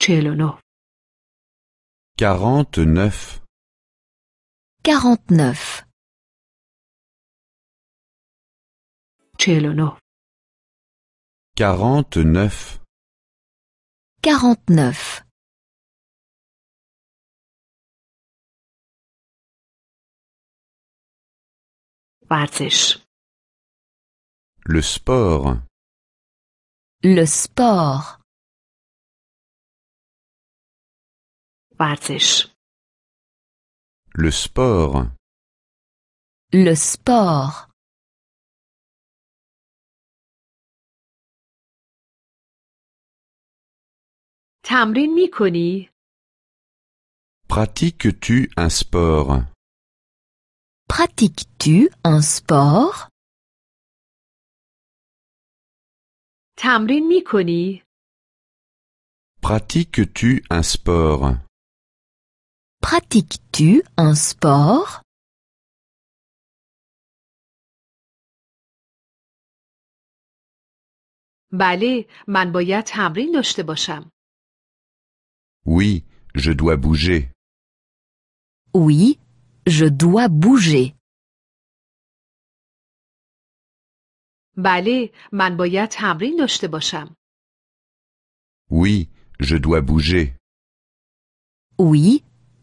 Quarante-neuf. Quarante-neuf. Quarante-neuf. Quarante-neuf. Le sport. Le sport. Le sport. Le sport. Tamrin pratiques Pratiques-tu un sport Pratiques-tu un sport Tamrin mikoni. pratiques Pratiques-tu un sport Pratiques-tu un sport بله man باید تمرین داشته Oui, je dois bouger. Oui, je dois bouger. بله من باید تمرین داشته Oui, je dois bouger. Oui,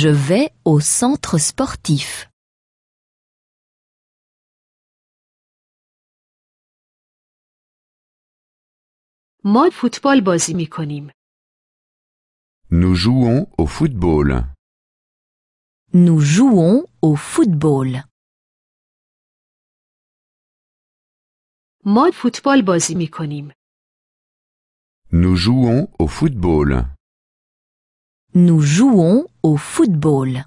Je vais au centre sportif. Mode football Nous jouons au football. Nous jouons au football. Mode football Nous jouons au football. Nous jouons au football.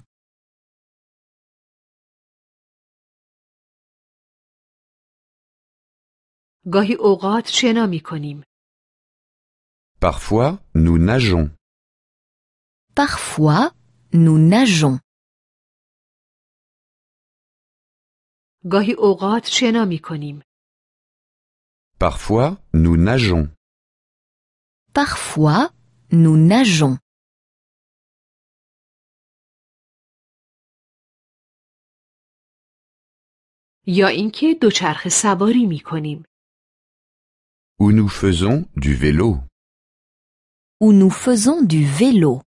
Parfois, nous nageons. Parfois, nous nageons. Parfois, nous nageons. Parfois, nous nageons. یا اینکه دوچرخه سواری می کنیم. او nous faisons du vélo. او nous faisons du vélo.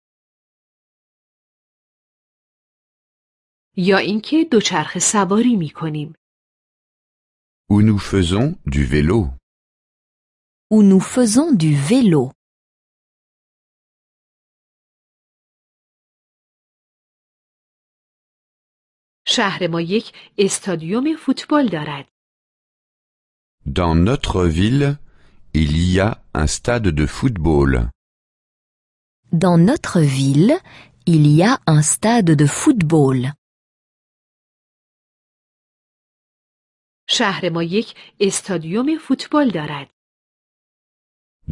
یا اینکه دوچرخه سواری می کنیم. او nous faisons du vélo. او nous faisons du vélo. شهر ما یک استادیوم فوتبال دارد. Dans notre ville, il y a un stade de football. Dans notre ville, il y a un stade de football.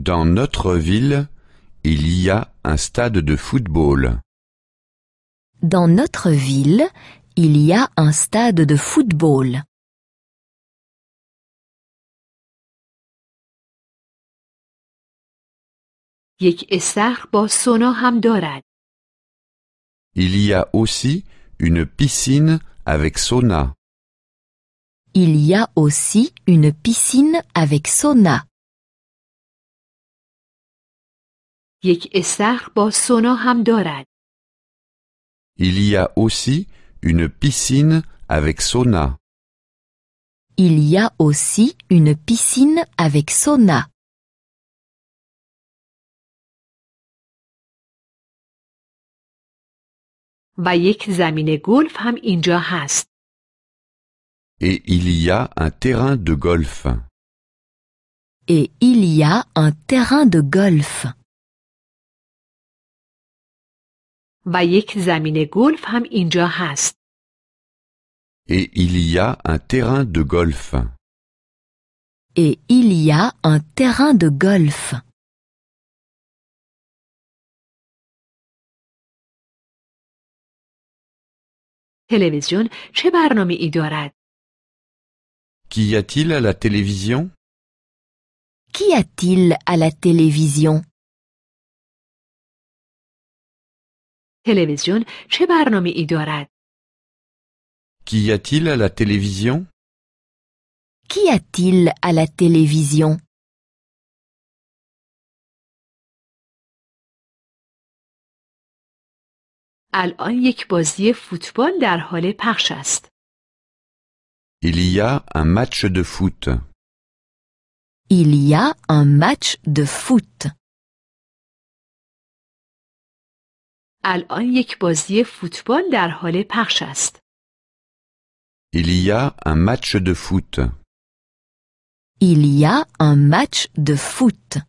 Dans notre ville, il y a un stade de football. Dans notre ville, il y a un stade de football. Il y a aussi une piscine avec sauna. Il y a aussi une piscine avec sauna. Il y a aussi une piscine avec sauna. Il y a aussi une piscine avec sauna. Et il y a un terrain de golf. Et il y a un terrain de golf. Et il y a un terrain de golf. Et il y a un terrain de golf. Télévision, چه برنامه ای Qu'y a-t-il à la télévision Qu'y a-t-il à la télévision Télévision, چه Barnami Qu'y a-t-il à la télévision Qu'y a-t-il à la télévision Il y a un match de foot. Il y a un match de foot. الان یک بازی فوتبال در حال پخش است. Il y a un match de foot. Il y a un match de foot.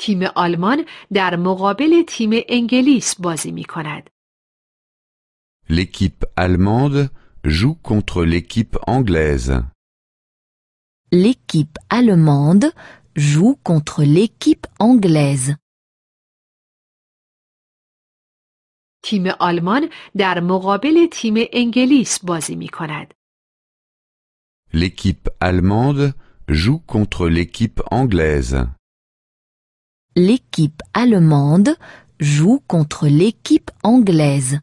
تیم آلمان در مقابل تیم انگلیس بازی می کند. L'équipe allemande joue contre l'équipe anglaise. L'équipe allemande joue contre l'équipe anglaise. مقابل بازی L'équipe allemande joue contre l'équipe anglaise. L'équipe allemande joue contre l'équipe anglaise.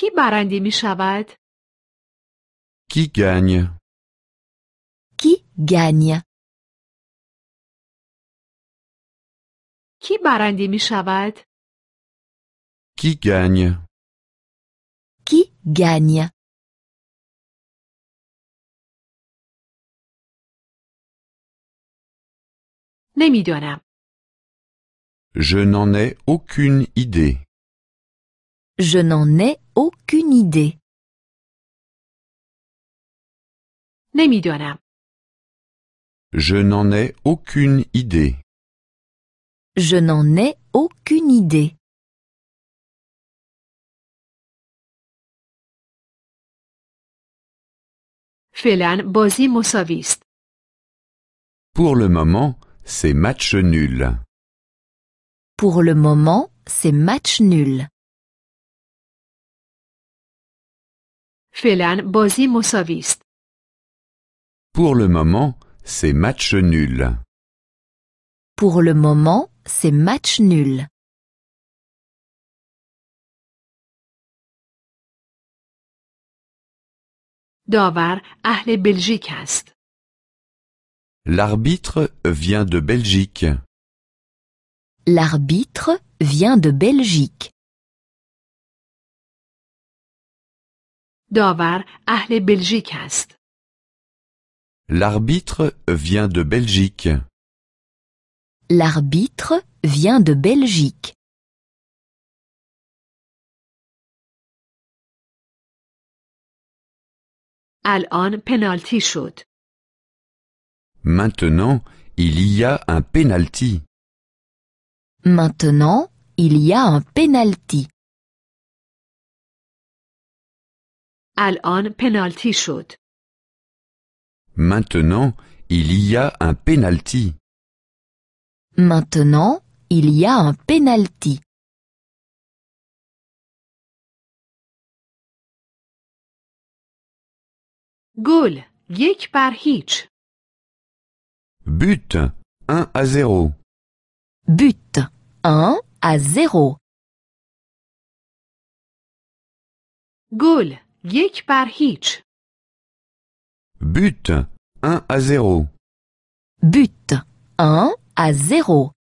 qui barandé michavat qui gagne qui gagne qui barandé michavat qui gagne qui gagne némi je n'en ai aucune idée je n'en ai aucune idée. Je n'en ai aucune idée. Je n'en ai aucune idée. Pour le moment, c'est match nul. Pour le moment, c'est match nul. Pour le moment, c'est match nul. Pour le moment, c'est match nul. L'arbitre vient de Belgique. L'arbitre vient de Belgique. L'arbitre vient de Belgique. L'arbitre vient de Belgique. penalty Maintenant, il y a un penalty. Maintenant, il y a un penalty. الان پنالتی شد. Maintenant, il y a un penalty. Maintenant, il y a un penalty. Goal, یک بر هیچ But 1 à 0. But 1 à 0. Goal. یک بر هیچ But 1 à 0 But 1 à 0